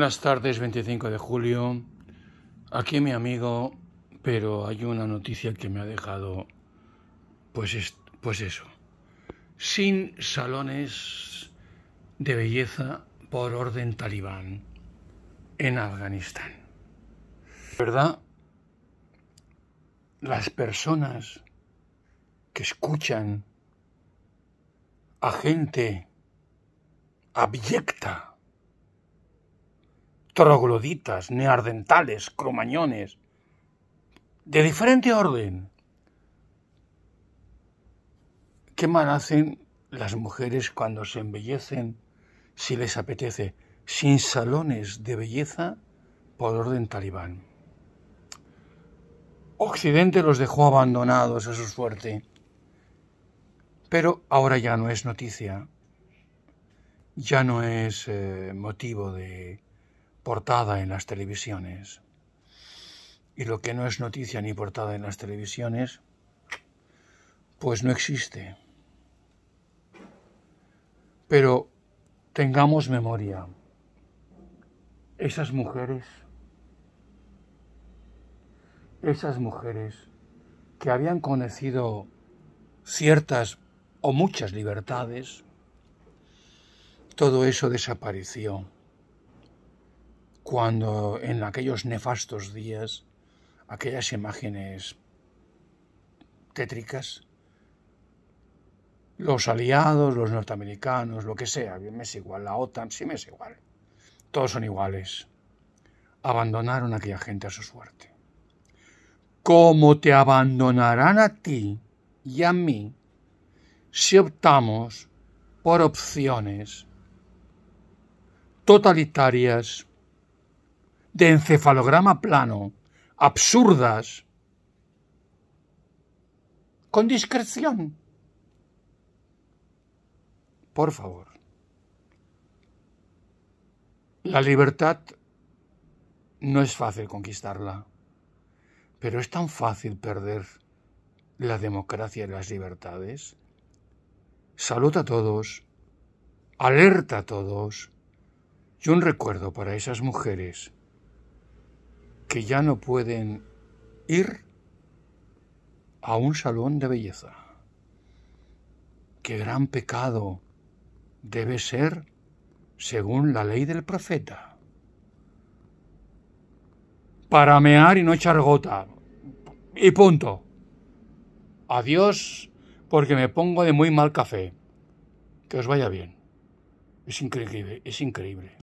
Buenas tardes, 25 de julio. Aquí mi amigo, pero hay una noticia que me ha dejado, pues, pues eso, sin salones de belleza por orden talibán en Afganistán. ¿Verdad? Las personas que escuchan a gente abyecta trogloditas, neardentales, cromañones, de diferente orden. ¿Qué mal hacen las mujeres cuando se embellecen, si les apetece, sin salones de belleza por orden talibán? Occidente los dejó abandonados a su suerte, pero ahora ya no es noticia, ya no es eh, motivo de portada en las televisiones. Y lo que no es noticia ni portada en las televisiones, pues no existe. Pero tengamos memoria. Esas mujeres, esas mujeres que habían conocido ciertas o muchas libertades, todo eso desapareció cuando en aquellos nefastos días, aquellas imágenes tétricas, los aliados, los norteamericanos, lo que sea, bien me es igual, la OTAN, sí me es igual, todos son iguales, abandonaron a aquella gente a su suerte. ¿Cómo te abandonarán a ti y a mí si optamos por opciones totalitarias, de encefalograma plano, absurdas, con discreción. Por favor. La libertad no es fácil conquistarla, pero es tan fácil perder la democracia y las libertades. Salud a todos, alerta a todos y un recuerdo para esas mujeres que ya no pueden ir a un salón de belleza. Qué gran pecado debe ser según la ley del profeta. Para mear y no echar gota. Y punto. Adiós, porque me pongo de muy mal café. Que os vaya bien. Es increíble, es increíble.